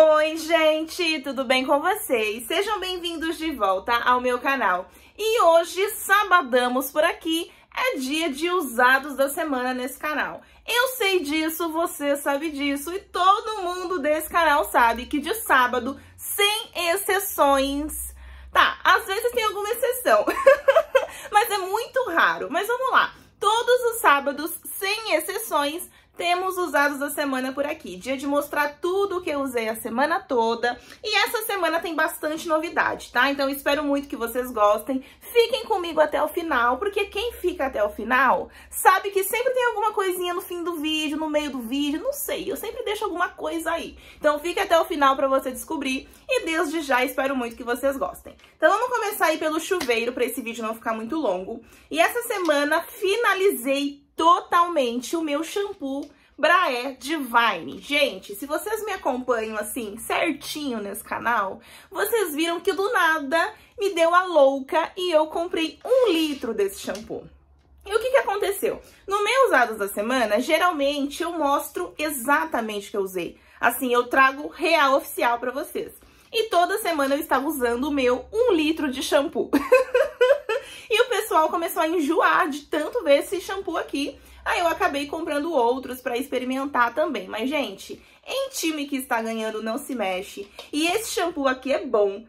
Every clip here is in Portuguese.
Oi, gente, tudo bem com vocês? Sejam bem-vindos de volta ao meu canal. E hoje, sabadamos por aqui, é dia de usados da semana nesse canal. Eu sei disso, você sabe disso e todo mundo desse canal sabe que de sábado, sem exceções... Tá, às vezes tem alguma exceção, mas é muito raro. Mas vamos lá, todos os sábados, sem exceções, temos usados da semana por aqui. Dia de mostrar tudo o que eu usei a semana toda. E essa semana tem bastante novidade, tá? Então espero muito que vocês gostem. Fiquem comigo até o final, porque quem fica até o final sabe que sempre tem alguma coisinha no fim do vídeo, no meio do vídeo, não sei. Eu sempre deixo alguma coisa aí. Então fica até o final pra você descobrir. E desde já espero muito que vocês gostem. Então vamos começar aí pelo chuveiro, pra esse vídeo não ficar muito longo. E essa semana finalizei totalmente o meu shampoo Braé Divine. Gente, se vocês me acompanham assim certinho nesse canal, vocês viram que do nada me deu a louca e eu comprei um litro desse shampoo. E o que, que aconteceu? No meu usados da semana, geralmente eu mostro exatamente o que eu usei. Assim, eu trago real oficial para vocês. E toda semana eu estava usando o meu um litro de shampoo. E o pessoal começou a enjoar de tanto ver esse shampoo aqui. Aí eu acabei comprando outros para experimentar também. Mas, gente, em time que está ganhando não se mexe. E esse shampoo aqui é bom.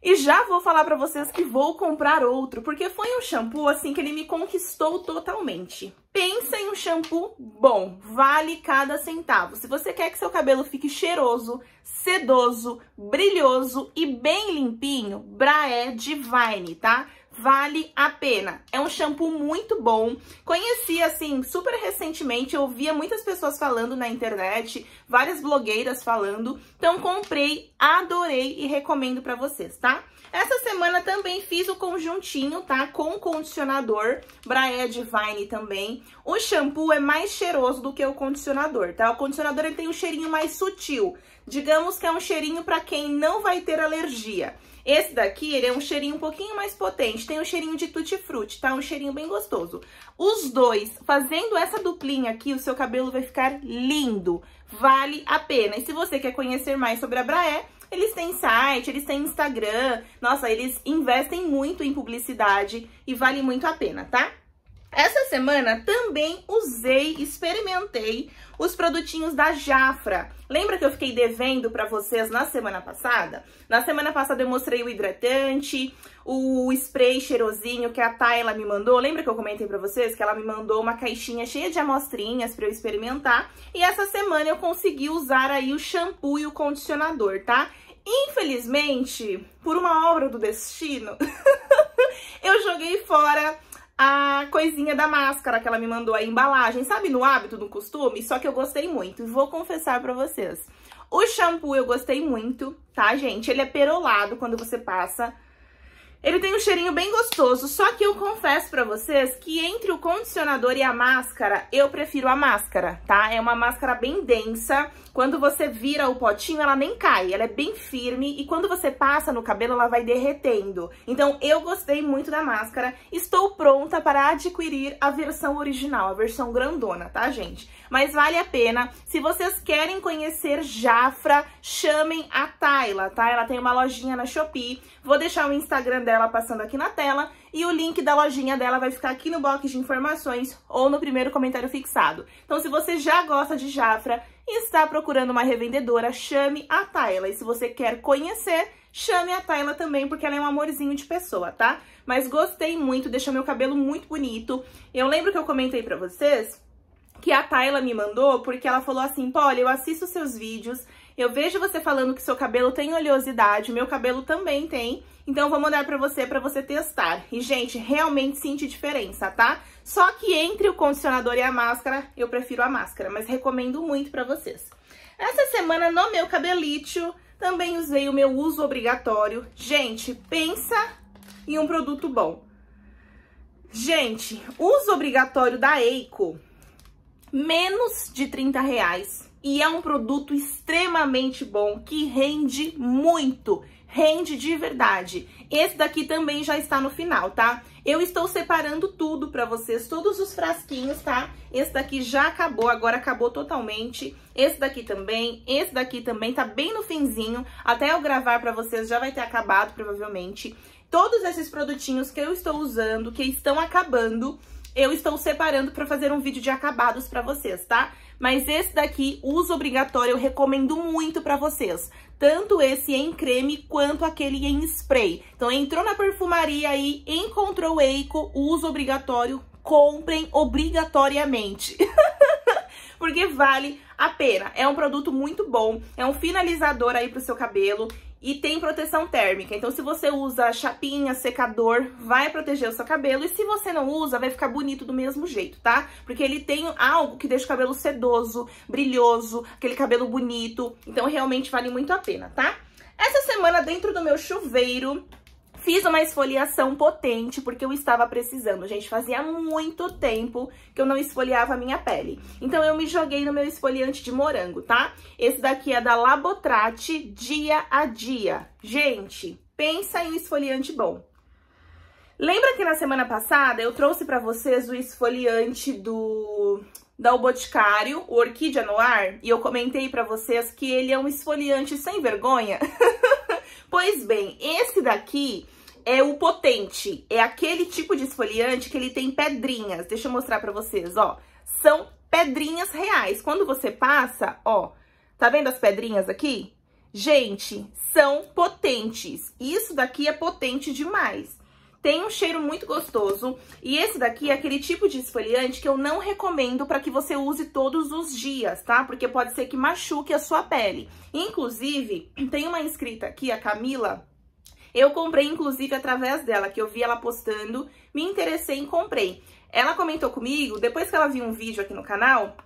E já vou falar para vocês que vou comprar outro, porque foi um shampoo assim que ele me conquistou totalmente. Pensa em um shampoo bom, vale cada centavo. Se você quer que seu cabelo fique cheiroso, sedoso, brilhoso e bem limpinho, Braé Divine, tá? vale a pena. É um shampoo muito bom. Conheci assim super recentemente, eu via muitas pessoas falando na internet, várias blogueiras falando. Então comprei, adorei e recomendo para vocês, tá? Essa semana também fiz o conjuntinho, tá? Com condicionador, Braia Divine também. O shampoo é mais cheiroso do que o condicionador, tá? O condicionador ele tem um cheirinho mais sutil. Digamos que é um cheirinho para quem não vai ter alergia. Esse daqui, ele é um cheirinho um pouquinho mais potente, tem um cheirinho de tutti-frutti, tá? Um cheirinho bem gostoso. Os dois, fazendo essa duplinha aqui, o seu cabelo vai ficar lindo. Vale a pena. E se você quer conhecer mais sobre a Braé, eles têm site, eles têm Instagram. Nossa, eles investem muito em publicidade e vale muito a pena, tá? Essa semana também usei, experimentei os produtinhos da Jafra. Lembra que eu fiquei devendo para vocês na semana passada? Na semana passada eu mostrei o hidratante, o spray cheirosinho que a Thayla me mandou. Lembra que eu comentei para vocês que ela me mandou uma caixinha cheia de amostrinhas para eu experimentar? E essa semana eu consegui usar aí o shampoo e o condicionador, tá? Infelizmente, por uma obra do destino, eu joguei fora a coisinha da máscara que ela me mandou, a embalagem, sabe, no hábito, no costume, só que eu gostei muito, e vou confessar pra vocês. O shampoo eu gostei muito, tá, gente? Ele é perolado quando você passa ele tem um cheirinho bem gostoso, só que eu confesso pra vocês que entre o condicionador e a máscara, eu prefiro a máscara, tá? É uma máscara bem densa, quando você vira o potinho, ela nem cai, ela é bem firme e quando você passa no cabelo, ela vai derretendo. Então eu gostei muito da máscara, estou pronta para adquirir a versão original, a versão grandona, tá gente? mas vale a pena. Se vocês querem conhecer Jafra, chamem a Tayla, tá? Ela tem uma lojinha na Shopee. Vou deixar o Instagram dela passando aqui na tela e o link da lojinha dela vai ficar aqui no box de informações ou no primeiro comentário fixado. Então, se você já gosta de Jafra e está procurando uma revendedora, chame a Tayla. E se você quer conhecer, chame a Tayla também, porque ela é um amorzinho de pessoa, tá? Mas gostei muito, deixou meu cabelo muito bonito. Eu lembro que eu comentei pra vocês que a Tayla me mandou, porque ela falou assim, Polly, eu assisto seus vídeos, eu vejo você falando que seu cabelo tem oleosidade, meu cabelo também tem, então eu vou mandar pra você, pra você testar. E, gente, realmente sente diferença, tá? Só que entre o condicionador e a máscara, eu prefiro a máscara, mas recomendo muito pra vocês. Essa semana, no meu cabelício, também usei o meu uso obrigatório. Gente, pensa em um produto bom. Gente, uso obrigatório da Eiko menos de 30 reais. E é um produto extremamente bom, que rende muito, rende de verdade. Esse daqui também já está no final, tá? Eu estou separando tudo para vocês, todos os frasquinhos, tá? Esse daqui já acabou, agora acabou totalmente. Esse daqui também, esse daqui também, tá bem no finzinho. Até eu gravar para vocês já vai ter acabado, provavelmente. Todos esses produtinhos que eu estou usando, que estão acabando, eu estou separando para fazer um vídeo de acabados para vocês, tá? Mas esse daqui, uso obrigatório, eu recomendo muito para vocês. Tanto esse em creme, quanto aquele em spray. Então, entrou na perfumaria aí, encontrou o Eiko, uso obrigatório, comprem obrigatoriamente. Porque vale a pena. É um produto muito bom, é um finalizador aí pro seu cabelo e tem proteção térmica. Então, se você usa chapinha, secador, vai proteger o seu cabelo. E se você não usa, vai ficar bonito do mesmo jeito, tá? Porque ele tem algo que deixa o cabelo sedoso, brilhoso, aquele cabelo bonito. Então, realmente vale muito a pena, tá? Essa semana, dentro do meu chuveiro, Fiz uma esfoliação potente porque eu estava precisando, gente. Fazia muito tempo que eu não esfoliava a minha pele. Então eu me joguei no meu esfoliante de morango, tá? Esse daqui é da Labotrate Dia a Dia. Gente, pensa em um esfoliante bom. Lembra que na semana passada eu trouxe para vocês o esfoliante do da O Boticário, o Orquídea Noir, e eu comentei para vocês que ele é um esfoliante sem vergonha? pois bem, esse daqui é o potente, é aquele tipo de esfoliante que ele tem pedrinhas. Deixa eu mostrar pra vocês, ó. São pedrinhas reais. Quando você passa, ó, tá vendo as pedrinhas aqui? Gente, são potentes. Isso daqui é potente demais. Tem um cheiro muito gostoso e esse daqui é aquele tipo de esfoliante que eu não recomendo para que você use todos os dias, tá? Porque pode ser que machuque a sua pele. Inclusive, tem uma inscrita aqui, a Camila, eu comprei, inclusive, através dela, que eu vi ela postando, me interessei e comprei. Ela comentou comigo, depois que ela viu um vídeo aqui no canal,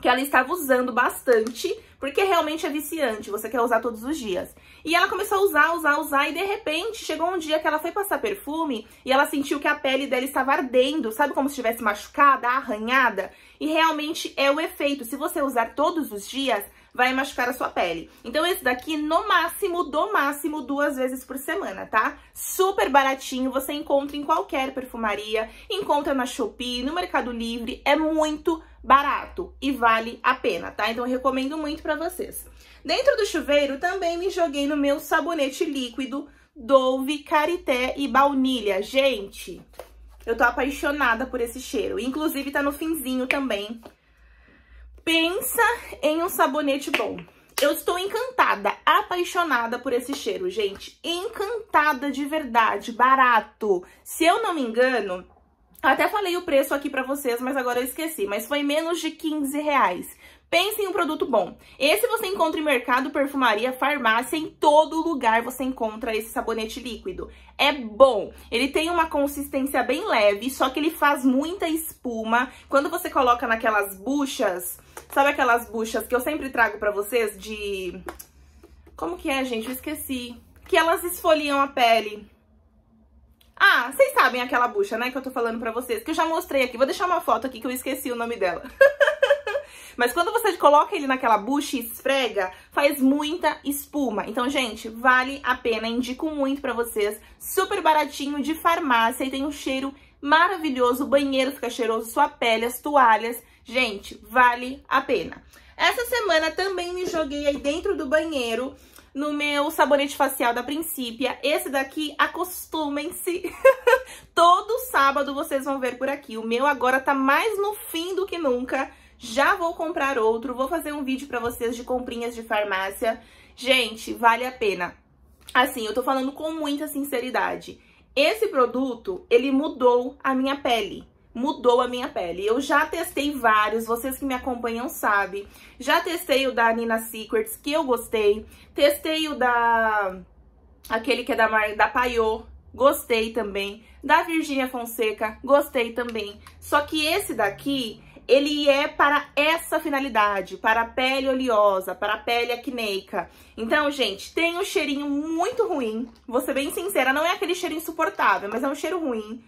que ela estava usando bastante, porque realmente é viciante, você quer usar todos os dias. E ela começou a usar, usar, usar, e de repente chegou um dia que ela foi passar perfume e ela sentiu que a pele dela estava ardendo, sabe como se estivesse machucada, arranhada? E realmente é o efeito, se você usar todos os dias, vai machucar a sua pele. Então esse daqui, no máximo, do máximo, duas vezes por semana, tá? Super baratinho, você encontra em qualquer perfumaria, encontra na Shopee, no Mercado Livre, é muito barato e vale a pena, tá? Então eu recomendo muito pra vocês. Dentro do chuveiro, também me joguei no meu sabonete líquido Dove, Carité e Baunilha. Gente, eu tô apaixonada por esse cheiro. Inclusive, tá no finzinho também Pensa em um sabonete bom. Eu estou encantada, apaixonada por esse cheiro, gente. Encantada de verdade, barato. Se eu não me engano, até falei o preço aqui pra vocês, mas agora eu esqueci. Mas foi menos de 15 reais. Pense em um produto bom. Esse você encontra em mercado, perfumaria, farmácia, em todo lugar você encontra esse sabonete líquido. É bom. Ele tem uma consistência bem leve, só que ele faz muita espuma. Quando você coloca naquelas buchas, sabe aquelas buchas que eu sempre trago pra vocês de... Como que é, gente? Eu esqueci. Que elas esfoliam a pele. Ah, vocês sabem aquela bucha, né, que eu tô falando pra vocês, que eu já mostrei aqui. Vou deixar uma foto aqui que eu esqueci o nome dela. Mas quando você coloca ele naquela bucha e esfrega, faz muita espuma. Então, gente, vale a pena, indico muito pra vocês. Super baratinho, de farmácia e tem um cheiro maravilhoso. O banheiro fica cheiroso, sua pele, as toalhas. Gente, vale a pena. Essa semana também me joguei aí dentro do banheiro no meu sabonete facial da Princípia. Esse daqui, acostumem-se. Todo sábado vocês vão ver por aqui. O meu agora tá mais no fim do que nunca. Já vou comprar outro, vou fazer um vídeo pra vocês de comprinhas de farmácia. Gente, vale a pena. Assim, eu tô falando com muita sinceridade. Esse produto, ele mudou a minha pele mudou a minha pele. Eu já testei vários, vocês que me acompanham sabem. Já testei o da Nina Secrets, que eu gostei. Testei o da... aquele que é da, Mar... da Paiô, gostei também. Da Virgínia Fonseca, gostei também. Só que esse daqui, ele é para essa finalidade, para a pele oleosa, para a pele acneica. Então, gente, tem um cheirinho muito ruim, vou ser bem sincera, não é aquele cheiro insuportável, mas é um cheiro ruim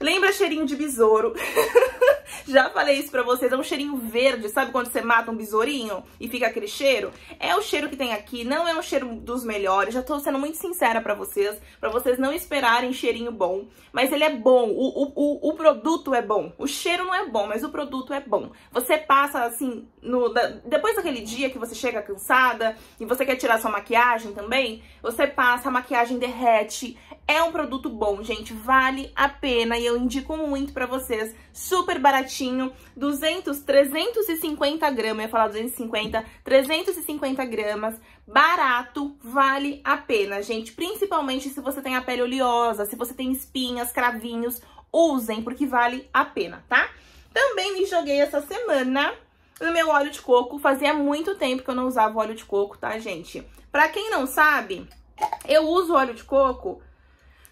Lembra cheirinho de besouro? Já falei isso pra vocês, é um cheirinho verde, sabe quando você mata um besourinho e fica aquele cheiro? É o cheiro que tem aqui, não é um cheiro dos melhores, já tô sendo muito sincera pra vocês, pra vocês não esperarem cheirinho bom, mas ele é bom, o, o, o, o produto é bom, o cheiro não é bom, mas o produto é bom. Você passa assim, no, da, depois daquele dia que você chega cansada e você quer tirar sua maquiagem também, você passa, a maquiagem derrete, é um produto bom, gente, vale a pena e eu indico muito pra vocês, super baratinho, 200, 350 gramas, eu ia falar 250, 350 gramas, barato, vale a pena, gente, principalmente se você tem a pele oleosa, se você tem espinhas, cravinhos, usem, porque vale a pena, tá? Também me joguei essa semana no meu óleo de coco, fazia muito tempo que eu não usava óleo de coco, tá, gente? Pra quem não sabe, eu uso óleo de coco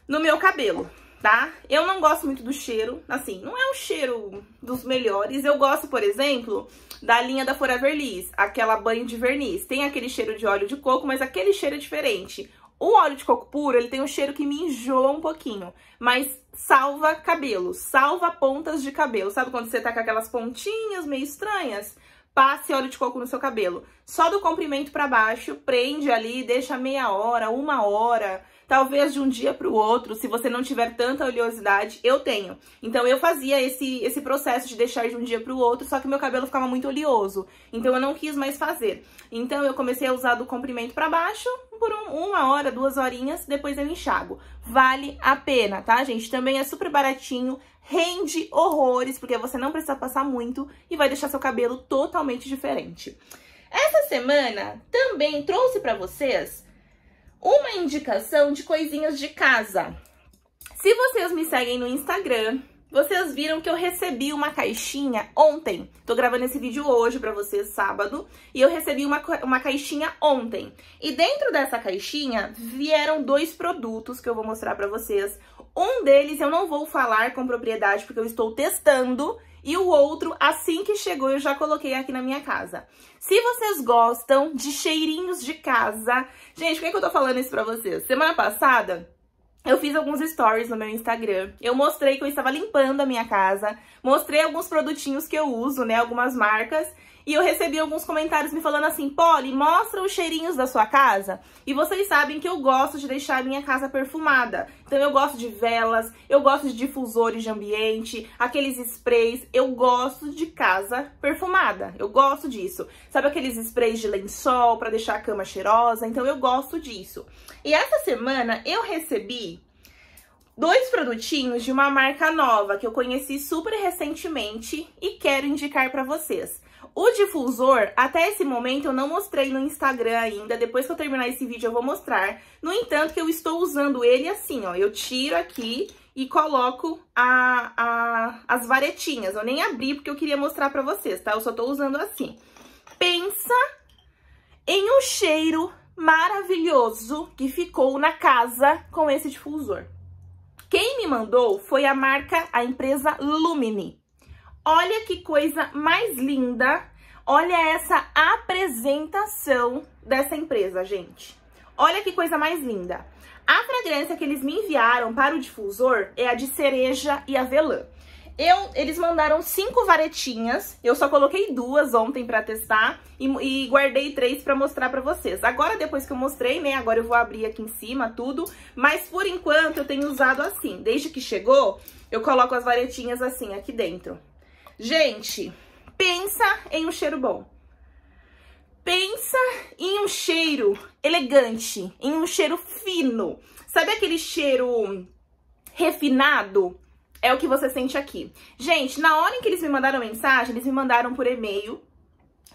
no meu cabelo, tá? Eu não gosto muito do cheiro, assim, não é um cheiro dos melhores. Eu gosto, por exemplo, da linha da Forever Liss, aquela banho de verniz. Tem aquele cheiro de óleo de coco, mas aquele cheiro é diferente. O óleo de coco puro, ele tem um cheiro que me enjoa um pouquinho, mas salva cabelo, salva pontas de cabelo. Sabe quando você tá com aquelas pontinhas meio estranhas? Passe óleo de coco no seu cabelo. Só do comprimento para baixo, prende ali, deixa meia hora, uma hora talvez de um dia para o outro, se você não tiver tanta oleosidade, eu tenho. Então eu fazia esse, esse processo de deixar de um dia para o outro, só que meu cabelo ficava muito oleoso. Então eu não quis mais fazer. Então eu comecei a usar do comprimento para baixo, por um, uma hora, duas horinhas, depois eu enxago. Vale a pena, tá, gente? Também é super baratinho, rende horrores, porque você não precisa passar muito e vai deixar seu cabelo totalmente diferente. Essa semana também trouxe para vocês uma indicação de coisinhas de casa. Se vocês me seguem no Instagram, vocês viram que eu recebi uma caixinha ontem. Tô gravando esse vídeo hoje pra vocês, sábado. E eu recebi uma, uma caixinha ontem. E dentro dessa caixinha vieram dois produtos que eu vou mostrar pra vocês. Um deles eu não vou falar com propriedade porque eu estou testando e o outro, assim que chegou, eu já coloquei aqui na minha casa. Se vocês gostam de cheirinhos de casa... Gente, por que, é que eu tô falando isso pra vocês? Semana passada, eu fiz alguns stories no meu Instagram. Eu mostrei que eu estava limpando a minha casa, mostrei alguns produtinhos que eu uso, né, algumas marcas, e eu recebi alguns comentários me falando assim, Polly, mostra os cheirinhos da sua casa. E vocês sabem que eu gosto de deixar a minha casa perfumada. Então eu gosto de velas, eu gosto de difusores de ambiente, aqueles sprays. Eu gosto de casa perfumada, eu gosto disso. Sabe aqueles sprays de lençol para deixar a cama cheirosa? Então eu gosto disso. E essa semana eu recebi dois produtinhos de uma marca nova que eu conheci super recentemente e quero indicar para vocês. O difusor, até esse momento, eu não mostrei no Instagram ainda. Depois que eu terminar esse vídeo, eu vou mostrar. No entanto, que eu estou usando ele assim, ó. Eu tiro aqui e coloco a, a, as varetinhas. Eu nem abri porque eu queria mostrar pra vocês, tá? Eu só tô usando assim. Pensa em um cheiro maravilhoso que ficou na casa com esse difusor. Quem me mandou foi a marca, a empresa Lumini. Olha que coisa mais linda. Olha essa apresentação dessa empresa, gente. Olha que coisa mais linda. A fragrância que eles me enviaram para o difusor é a de cereja e avelã. Eu, eles mandaram cinco varetinhas, eu só coloquei duas ontem pra testar e, e guardei três pra mostrar pra vocês. Agora, depois que eu mostrei, né, agora eu vou abrir aqui em cima tudo, mas por enquanto eu tenho usado assim. Desde que chegou, eu coloco as varetinhas assim aqui dentro. Gente, pensa em um cheiro bom. Pensa em um cheiro elegante, em um cheiro fino. Sabe aquele cheiro refinado? É o que você sente aqui. Gente, na hora em que eles me mandaram mensagem, eles me mandaram por e-mail.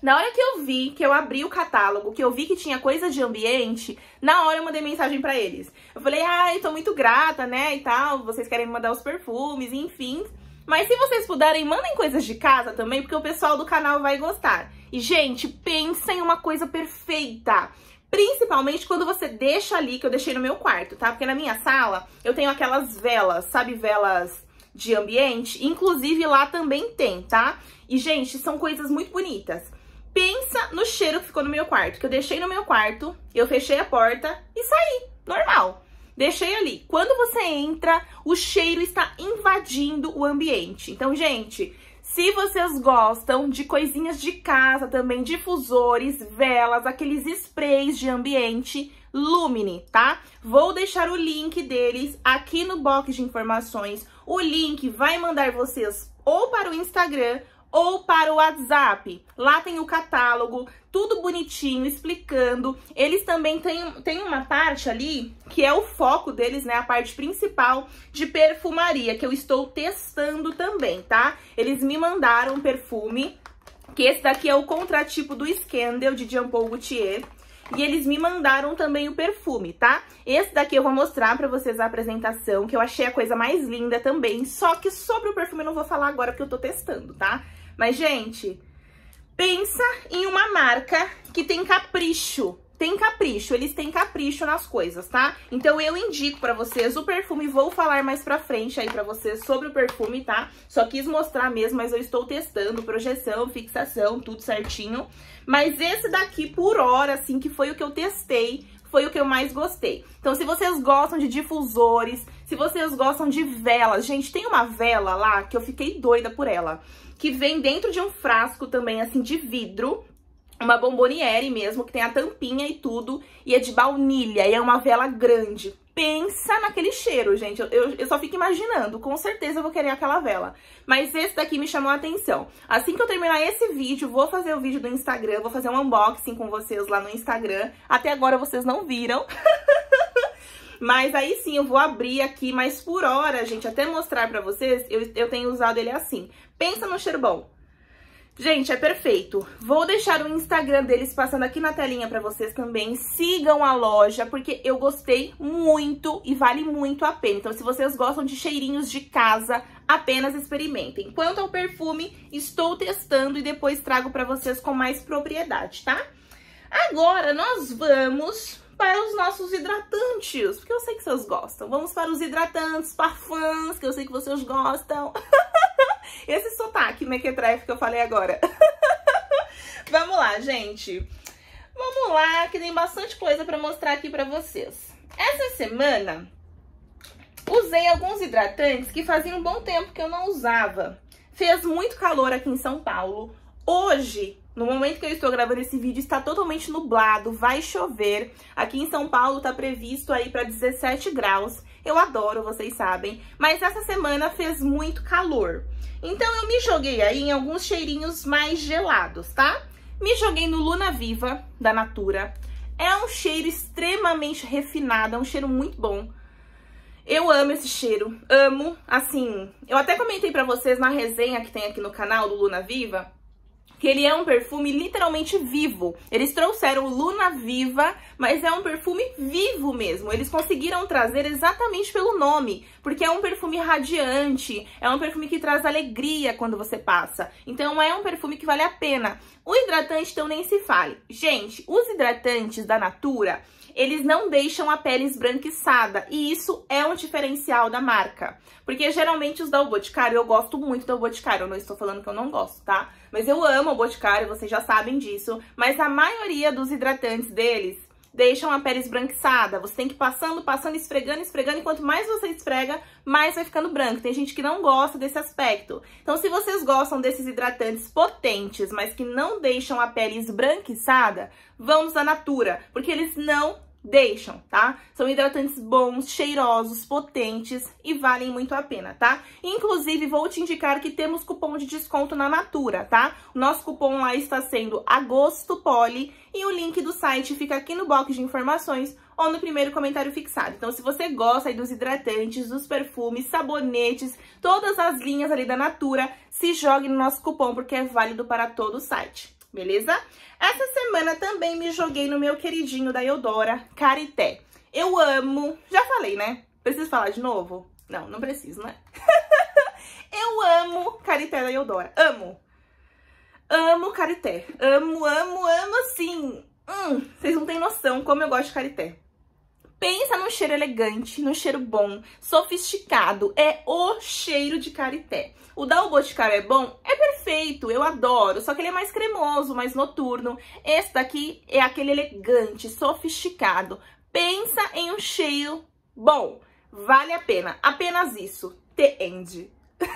Na hora que eu vi, que eu abri o catálogo, que eu vi que tinha coisa de ambiente, na hora eu mandei mensagem para eles. Eu falei, ai, ah, tô muito grata, né, e tal, vocês querem me mandar os perfumes, enfim. Mas se vocês puderem, mandem coisas de casa também, porque o pessoal do canal vai gostar. E, gente, pensem uma coisa perfeita. Principalmente quando você deixa ali, que eu deixei no meu quarto, tá? Porque na minha sala eu tenho aquelas velas, sabe? Velas de ambiente. Inclusive lá também tem, tá? E, gente, são coisas muito bonitas. Pensa no cheiro que ficou no meu quarto, que eu deixei no meu quarto, eu fechei a porta e saí, normal. Deixei ali. Quando você entra, o cheiro está invadindo o ambiente. Então, gente, se vocês gostam de coisinhas de casa também, difusores, velas, aqueles sprays de ambiente, Lumine, tá? Vou deixar o link deles aqui no box de informações. O link vai mandar vocês ou para o Instagram ou para o WhatsApp. Lá tem o catálogo, tudo bonitinho, explicando. Eles também têm, têm uma parte ali, que é o foco deles, né? A parte principal de perfumaria, que eu estou testando também, tá? Eles me mandaram um perfume, que esse daqui é o contratipo do Scandal, de Jean Paul Gaultier. E eles me mandaram também o perfume, tá? Esse daqui eu vou mostrar pra vocês a apresentação, que eu achei a coisa mais linda também. Só que sobre o perfume eu não vou falar agora, porque eu tô testando, tá? Mas, gente, pensa em uma marca que tem capricho. Tem capricho, eles têm capricho nas coisas, tá? Então eu indico pra vocês o perfume, vou falar mais pra frente aí pra vocês sobre o perfume, tá? Só quis mostrar mesmo, mas eu estou testando projeção, fixação, tudo certinho. Mas esse daqui, por hora, assim, que foi o que eu testei, foi o que eu mais gostei. Então, se vocês gostam de difusores, se vocês gostam de velas, gente, tem uma vela lá que eu fiquei doida por ela que vem dentro de um frasco também, assim, de vidro. Uma bomboniere mesmo, que tem a tampinha e tudo. E é de baunilha, e é uma vela grande. Pensa naquele cheiro, gente. Eu, eu, eu, só fico imaginando. Com certeza eu vou querer aquela vela. Mas esse daqui me chamou a atenção. Assim que eu terminar esse vídeo, vou fazer o vídeo do Instagram. Vou fazer um unboxing com vocês lá no Instagram. Até agora vocês não viram. Mas aí sim, eu vou abrir aqui, mas por hora, gente, até mostrar pra vocês, eu, eu tenho usado ele assim. Pensa no cheiro bom. Gente, é perfeito. Vou deixar o Instagram deles passando aqui na telinha pra vocês também. Sigam a loja, porque eu gostei muito e vale muito a pena. Então, se vocês gostam de cheirinhos de casa, apenas experimentem. Quanto ao perfume, estou testando e depois trago pra vocês com mais propriedade, tá? Agora, nós vamos para os nossos hidratantes, porque eu sei que vocês gostam. Vamos para os hidratantes, parfums, que eu sei que vocês gostam. Esse sotaque mequetrefe que eu falei agora. Vamos lá, gente. Vamos lá, que tem bastante coisa para mostrar aqui para vocês. Essa semana, usei alguns hidratantes que fazia um bom tempo que eu não usava. Fez muito calor aqui em São Paulo. Hoje, no momento que eu estou gravando esse vídeo, está totalmente nublado, vai chover. Aqui em São Paulo está previsto aí para 17 graus. Eu adoro, vocês sabem. Mas essa semana fez muito calor. Então eu me joguei aí em alguns cheirinhos mais gelados, tá? Me joguei no Luna Viva, da Natura. É um cheiro extremamente refinado, é um cheiro muito bom. Eu amo esse cheiro, amo, assim, eu até comentei pra vocês na resenha que tem aqui no canal do Luna Viva, que ele é um perfume literalmente vivo. Eles trouxeram Luna Viva, mas é um perfume vivo mesmo. Eles conseguiram trazer exatamente pelo nome, porque é um perfume radiante, é um perfume que traz alegria quando você passa. Então é um perfume que vale a pena. O hidratante, então, nem se fale. Gente, os hidratantes da Natura eles não deixam a pele esbranquiçada. E isso é um diferencial da marca. Porque geralmente os da Boticário, eu gosto muito da Boticário. Eu não estou falando que eu não gosto, tá? Mas eu amo o Boticário, vocês já sabem disso. Mas a maioria dos hidratantes deles deixam a pele esbranquiçada. Você tem que ir passando, passando, esfregando, esfregando. E quanto mais você esfrega, mais vai ficando branco. Tem gente que não gosta desse aspecto. Então, se vocês gostam desses hidratantes potentes, mas que não deixam a pele esbranquiçada, vamos à Natura, porque eles não deixam, tá? São hidratantes bons, cheirosos, potentes e valem muito a pena, tá? Inclusive, vou te indicar que temos cupom de desconto na Natura, tá? O nosso cupom lá está sendo AgostoPoli e o link do site fica aqui no box de informações ou no primeiro comentário fixado. Então, se você gosta aí dos hidratantes, dos perfumes, sabonetes, todas as linhas ali da Natura, se jogue no nosso cupom porque é válido para todo o site beleza? Essa semana também me joguei no meu queridinho da Eudora, Carité. Eu amo... Já falei, né? Preciso falar de novo? Não, não preciso, né? eu amo Carité da Eudora. Amo. Amo Carité. Amo, amo, amo, sim. Hum, vocês não têm noção como eu gosto de Carité. Pensa num cheiro elegante, num cheiro bom, sofisticado. É o cheiro de karité. O da O Boticário é bom? É perfeito, eu adoro. Só que ele é mais cremoso, mais noturno. Esse daqui é aquele elegante, sofisticado. Pensa em um cheiro bom. Vale a pena. Apenas isso. The end.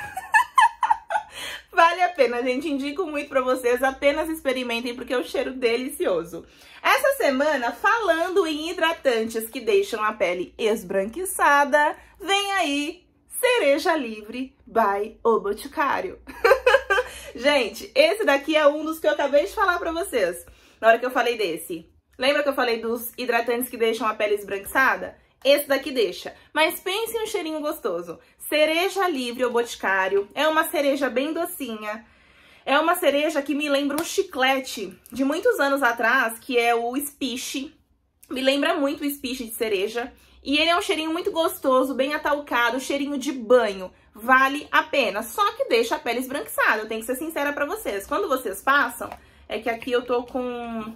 Vale a pena, gente. Indico muito pra vocês. Apenas experimentem, porque é um cheiro delicioso. Essa semana, falando em hidratantes que deixam a pele esbranquiçada, vem aí Cereja Livre by O Boticário. gente, esse daqui é um dos que eu acabei de falar pra vocês. Na hora que eu falei desse. Lembra que eu falei dos hidratantes que deixam a pele esbranquiçada? Esse daqui deixa. Mas pense em um cheirinho gostoso. Cereja Livre ou Boticário. É uma cereja bem docinha. É uma cereja que me lembra um chiclete de muitos anos atrás, que é o Espiche. Me lembra muito o espiche de cereja. E ele é um cheirinho muito gostoso, bem atalcado, cheirinho de banho. Vale a pena, só que deixa a pele esbranquiçada. Eu tenho que ser sincera pra vocês. Quando vocês passam, é que aqui eu tô com,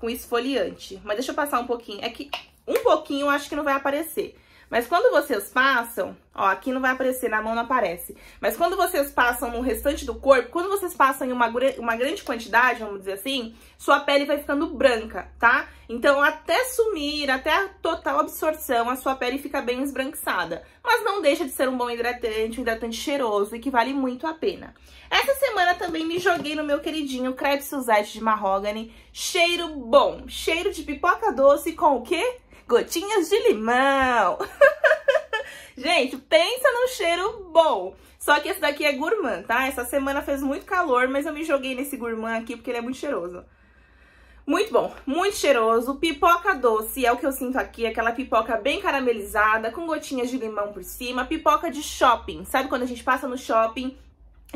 com esfoliante. Mas deixa eu passar um pouquinho. É que um pouquinho eu acho que não vai aparecer. Mas quando vocês passam, ó, aqui não vai aparecer, na mão não aparece. Mas quando vocês passam no restante do corpo, quando vocês passam em uma, uma grande quantidade, vamos dizer assim, sua pele vai ficando branca, tá? Então, até sumir, até a total absorção, a sua pele fica bem esbranquiçada. Mas não deixa de ser um bom hidratante, um hidratante cheiroso e que vale muito a pena. Essa semana também me joguei no meu queridinho Crepe Suzette de Mahogany. Cheiro bom, cheiro de pipoca doce com o quê? gotinhas de limão. Gente, pensa num cheiro bom. Só que esse daqui é gourmand, tá? Essa semana fez muito calor, mas eu me joguei nesse gourmand aqui porque ele é muito cheiroso. Muito bom, muito cheiroso. Pipoca doce é o que eu sinto aqui, aquela pipoca bem caramelizada, com gotinhas de limão por cima. Pipoca de shopping, sabe quando a gente passa no shopping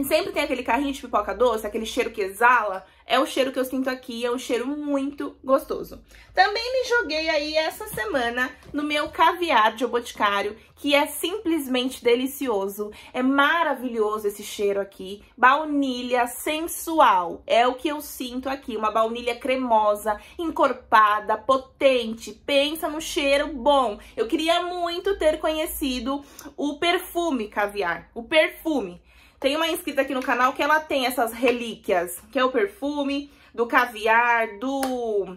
sempre tem aquele carrinho de pipoca doce, aquele cheiro que exala, é o cheiro que eu sinto aqui, é um cheiro muito gostoso. Também me joguei aí essa semana no meu caviar de O Boticário, que é simplesmente delicioso, é maravilhoso esse cheiro aqui, baunilha sensual, é o que eu sinto aqui, uma baunilha cremosa, encorpada, potente, pensa no cheiro bom. Eu queria muito ter conhecido o perfume caviar, o perfume, tem uma inscrita aqui no canal que ela tem essas relíquias, que é o perfume, do caviar, do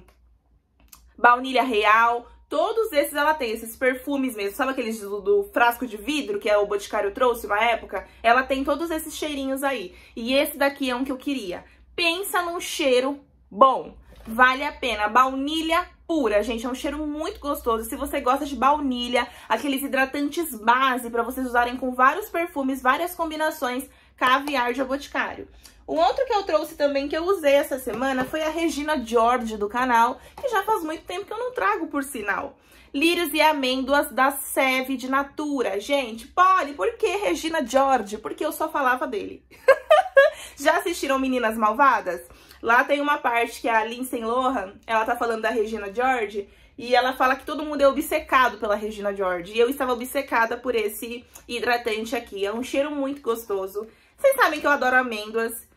baunilha real, todos esses ela tem, esses perfumes mesmo, sabe aqueles do, do, frasco de vidro que é o Boticário trouxe uma época? Ela tem todos esses cheirinhos aí, e esse daqui é um que eu queria. Pensa num cheiro bom, vale a pena, baunilha pura, gente. É um cheiro muito gostoso. Se você gosta de baunilha, aqueles hidratantes base para vocês usarem com vários perfumes, várias combinações, caviar de boticário. O outro que eu trouxe também, que eu usei essa semana, foi a Regina George do canal, que já faz muito tempo que eu não trago, por sinal. Lírios e amêndoas da Seve de Natura. Gente, Polly, por que Regina George? Porque eu só falava dele. já assistiram Meninas Malvadas? Lá tem uma parte que a Lindsay Lohan, ela tá falando da Regina George, e ela fala que todo mundo é obcecado pela Regina George. E eu estava obcecada por esse hidratante aqui. É um cheiro muito gostoso. Vocês sabem que eu adoro amêndoas.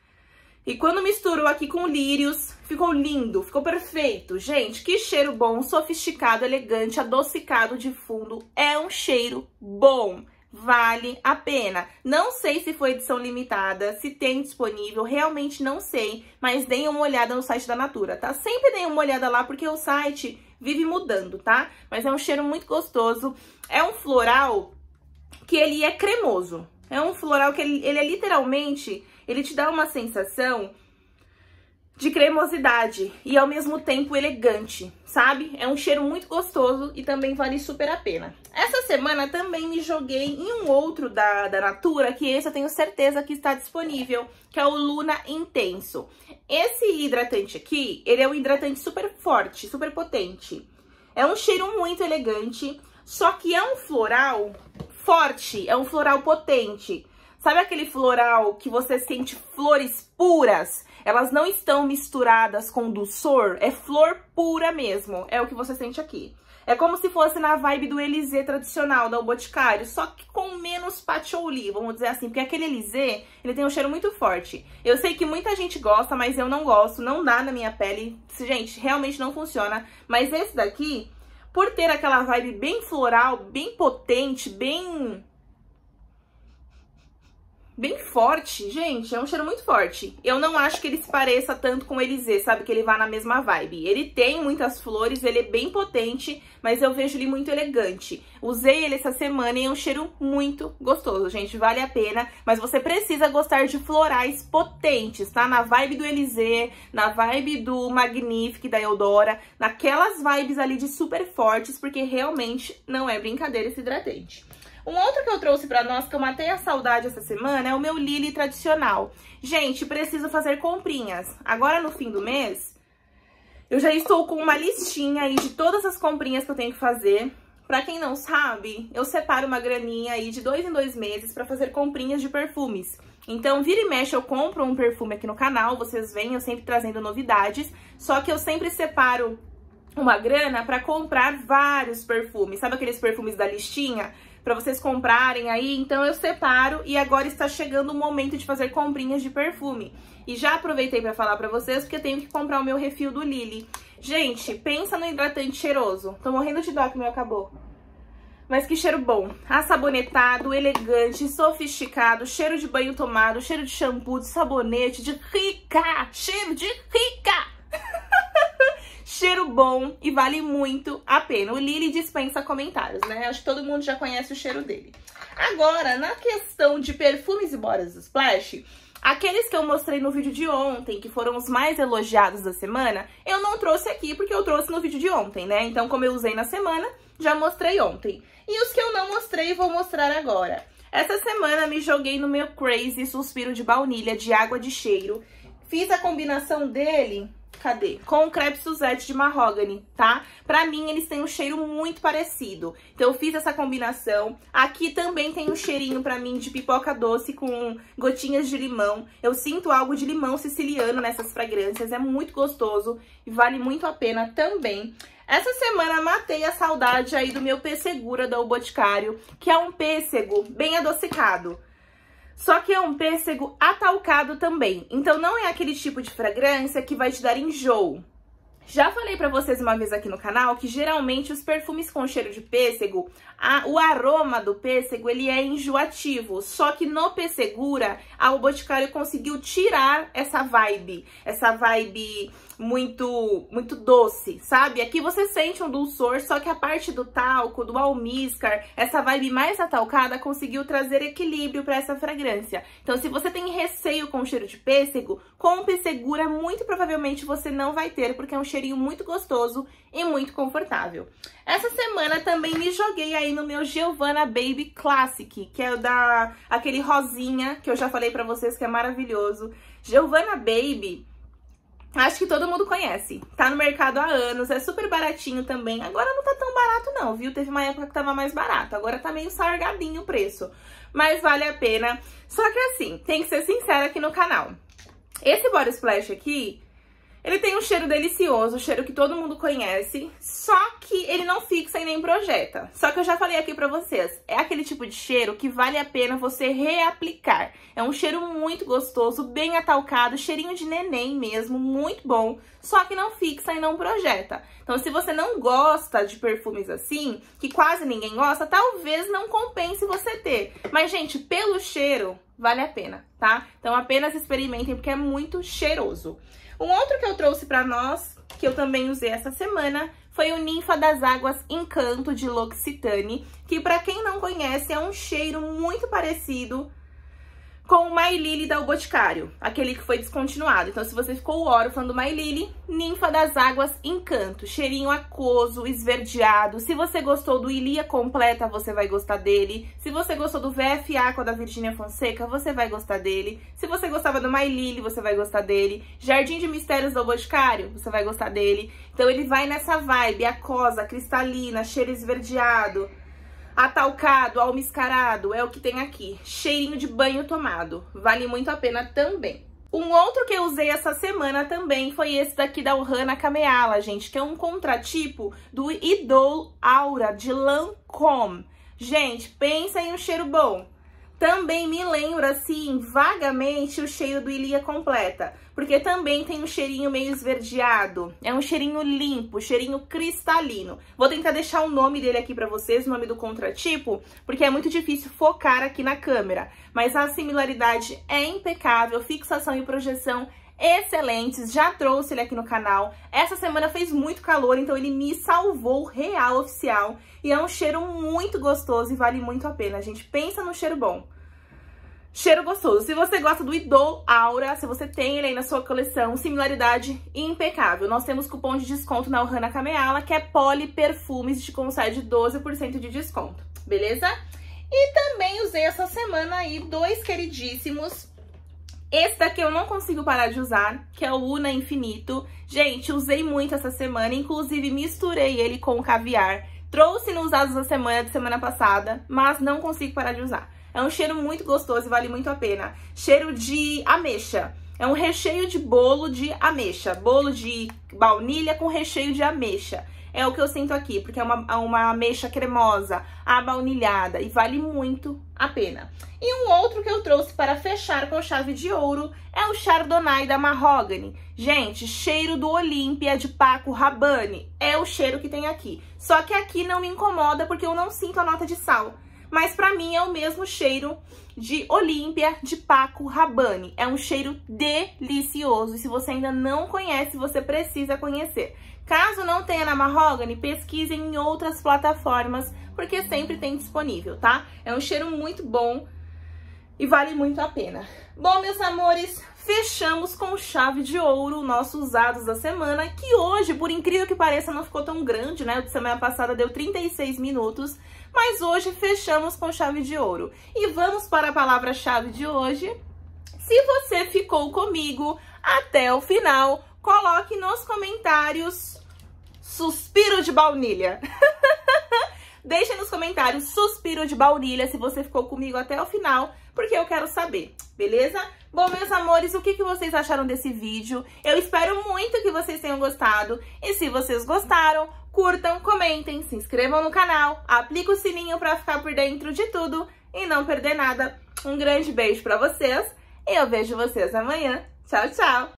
E quando misturou aqui com lírios, ficou lindo, ficou perfeito. Gente, que cheiro bom, sofisticado, elegante, adocicado de fundo. É um cheiro bom vale a pena. Não sei se foi edição limitada, se tem disponível, realmente não sei, mas deem uma olhada no site da Natura, tá? Sempre deem uma olhada lá, porque o site vive mudando, tá? Mas é um cheiro muito gostoso, é um floral que ele é cremoso, é um floral que ele, ele é literalmente, ele te dá uma sensação de cremosidade e ao mesmo tempo elegante, sabe? É um cheiro muito gostoso e também vale super a pena. Essa semana também me joguei em um outro da, da Natura, que esse eu tenho certeza que está disponível, que é o Luna Intenso. Esse hidratante aqui, ele é um hidratante super forte, super potente. É um cheiro muito elegante, só que é um floral forte, é um floral potente. Sabe aquele floral que você sente flores puras? Elas não estão misturadas com sor, é flor pura mesmo, é o que você sente aqui. É como se fosse na vibe do Elysée tradicional, da O Boticário, só que com menos patchouli, vamos dizer assim, porque aquele Elysée, ele tem um cheiro muito forte. Eu sei que muita gente gosta, mas eu não gosto, não dá na minha pele. Gente, realmente não funciona, mas esse daqui, por ter aquela vibe bem floral, bem potente, bem bem forte, gente, é um cheiro muito forte. Eu não acho que ele se pareça tanto com o Elisê, sabe, que ele vá na mesma vibe. Ele tem muitas flores, ele é bem potente, mas eu vejo ele muito elegante. Usei ele essa semana e é um cheiro muito gostoso, gente, vale a pena. Mas você precisa gostar de florais potentes, tá? Na vibe do Elisê, na vibe do Magnific, da Eudora, naquelas vibes ali de super fortes, porque realmente não é brincadeira esse hidratante. Um outro que eu trouxe pra nós, que eu matei a saudade essa semana, é o meu Lily tradicional. Gente, preciso fazer comprinhas. Agora no fim do mês, eu já estou com uma listinha aí de todas as comprinhas que eu tenho que fazer. Pra quem não sabe, eu separo uma graninha aí de dois em dois meses pra fazer comprinhas de perfumes. Então, vira e mexe, eu compro um perfume aqui no canal, vocês veem eu sempre trazendo novidades, só que eu sempre separo uma grana pra comprar vários perfumes. Sabe aqueles perfumes da listinha? para vocês comprarem aí. Então eu separo e agora está chegando o momento de fazer comprinhas de perfume. E já aproveitei para falar para vocês porque tenho que comprar o meu refil do Lily. Gente, pensa no hidratante cheiroso. Tô morrendo de dó que o meu acabou. Mas que cheiro bom. Assabonetado, elegante, sofisticado, cheiro de banho tomado, cheiro de shampoo, de sabonete, de rica, cheiro de rica cheiro bom e vale muito a pena. O Lily dispensa comentários, né? Acho que todo mundo já conhece o cheiro dele. Agora, na questão de perfumes e boras do Splash, Aqueles que eu mostrei no vídeo de ontem, que foram os mais elogiados da semana, eu não trouxe aqui porque eu trouxe no vídeo de ontem, né? Então, como eu usei na semana, já mostrei ontem. E os que eu não mostrei, vou mostrar agora. Essa semana me joguei no meu Crazy Suspiro de Baunilha de Água de Cheiro. Fiz a combinação dele Cadê? Com o crepe Suzette de Mahogany, tá? Pra mim, eles têm um cheiro muito parecido. Então, eu fiz essa combinação. Aqui também tem um cheirinho pra mim de pipoca doce com gotinhas de limão. Eu sinto algo de limão siciliano nessas fragrâncias. É muito gostoso e vale muito a pena também. Essa semana matei a saudade aí do meu pêssegura da O Boticário, que é um pêssego bem adocicado. Só que é um pêssego atalcado também. Então não é aquele tipo de fragrância que vai te dar enjoo. Já falei pra vocês uma vez aqui no canal que geralmente os perfumes com cheiro de pêssego, a, o aroma do pêssego, ele é enjoativo. Só que no Pessegura, a, o Boticário conseguiu tirar essa vibe, essa vibe muito, muito doce, sabe? Aqui você sente um dulçor, só que a parte do talco, do almíscar, essa vibe mais atalcada conseguiu trazer equilíbrio para essa fragrância. Então, se você tem receio com o cheiro de pêssego, com segura muito provavelmente você não vai ter, porque é um cheirinho muito gostoso e muito confortável. Essa semana também me joguei aí no meu Giovanna Baby Classic, que é o da aquele rosinha que eu já falei para vocês que é maravilhoso. Giovanna Baby Acho que todo mundo conhece. Tá no mercado há anos, é super baratinho também. Agora não tá tão barato não, viu? Teve uma época que tava mais barato. Agora tá meio sargadinho o preço. Mas vale a pena. Só que assim, tem que ser sincera aqui no canal. Esse body splash aqui, ele tem um cheiro delicioso, um cheiro que todo mundo conhece, só que ele não fixa e nem projeta. Só que eu já falei aqui pra vocês, é aquele tipo de cheiro que vale a pena você reaplicar. É um cheiro muito gostoso, bem atalcado, cheirinho de neném mesmo, muito bom, só que não fixa e não projeta. Então se você não gosta de perfumes assim, que quase ninguém gosta, talvez não compense você ter. Mas gente, pelo cheiro, vale a pena, tá? Então apenas experimentem porque é muito cheiroso. Um outro que eu trouxe para nós, que eu também usei essa semana, foi o Ninfa das Águas Encanto de L'Occitane, que para quem não conhece é um cheiro muito parecido com o My Lily da O Boticário, aquele que foi descontinuado. Então, se você ficou órfão do My Lily, Ninfa das Águas Encanto, cheirinho aquoso, esverdeado. Se você gostou do Ilia Completa, você vai gostar dele. Se você gostou do VF Aqua da Virginia Fonseca, você vai gostar dele. Se você gostava do My Lily, você vai gostar dele. Jardim de Mistérios do Boticário, você vai gostar dele. Então, ele vai nessa vibe aquosa, cristalina, cheiro esverdeado Atalcado, almiscarado, é o que tem aqui. Cheirinho de banho tomado. Vale muito a pena também. Um outro que eu usei essa semana também foi esse daqui da Ohana Kameala, gente, que é um contratipo do Idol Aura de Lancôme. Gente, pensa em um cheiro bom. Também me lembra, assim, vagamente o cheiro do Ilia Completa porque também tem um cheirinho meio esverdeado. É um cheirinho limpo, cheirinho cristalino. Vou tentar deixar o nome dele aqui pra vocês, o nome do contratipo, porque é muito difícil focar aqui na câmera. Mas a similaridade é impecável, fixação e projeção excelentes, já trouxe ele aqui no canal. Essa semana fez muito calor, então ele me salvou real oficial. E é um cheiro muito gostoso e vale muito a pena, gente. Pensa no cheiro bom. Cheiro gostoso. Se você gosta do Idol Aura, se você tem ele aí na sua coleção, similaridade impecável. Nós temos cupom de desconto na Ohana Kameala, que é Poli Perfumes, te concede 12% de desconto, beleza? E também usei essa semana aí dois queridíssimos. Esse daqui eu não consigo parar de usar, que é o Una Infinito. Gente, usei muito essa semana, inclusive misturei ele com o caviar. Trouxe nos usados da semana, de semana passada, mas não consigo parar de usar. É um cheiro muito gostoso e vale muito a pena. Cheiro de ameixa. É um recheio de bolo de ameixa. Bolo de baunilha com recheio de ameixa. É o que eu sinto aqui, porque é uma, é uma ameixa cremosa, abaunilhada, e vale muito a pena. E um outro que eu trouxe para fechar com chave de ouro é o Chardonnay da Mahogany. Gente, cheiro do Olímpia de Paco Rabanne, é o cheiro que tem aqui. Só que aqui não me incomoda porque eu não sinto a nota de sal mas para mim é o mesmo cheiro de Olímpia de Paco Rabanne. É um cheiro delicioso e se você ainda não conhece, você precisa conhecer. Caso não tenha na Mahogany, pesquise em outras plataformas, porque sempre tem disponível, tá? É um cheiro muito bom, e vale muito a pena. Bom, meus amores, fechamos com chave de ouro o nosso usados da semana, que hoje, por incrível que pareça, não ficou tão grande, né? O de semana passada deu 36 minutos, mas hoje fechamos com chave de ouro. E vamos para a palavra-chave de hoje. Se você ficou comigo até o final, coloque nos comentários suspiro de baunilha. Deixa nos comentários suspiro de baunilha se você ficou comigo até o final, porque eu quero saber, beleza? Bom, meus amores, o que, que vocês acharam desse vídeo? Eu espero muito que vocês tenham gostado. E se vocês gostaram, curtam, comentem, se inscrevam no canal, aplica o sininho pra ficar por dentro de tudo e não perder nada. Um grande beijo pra vocês e eu vejo vocês amanhã. Tchau, tchau!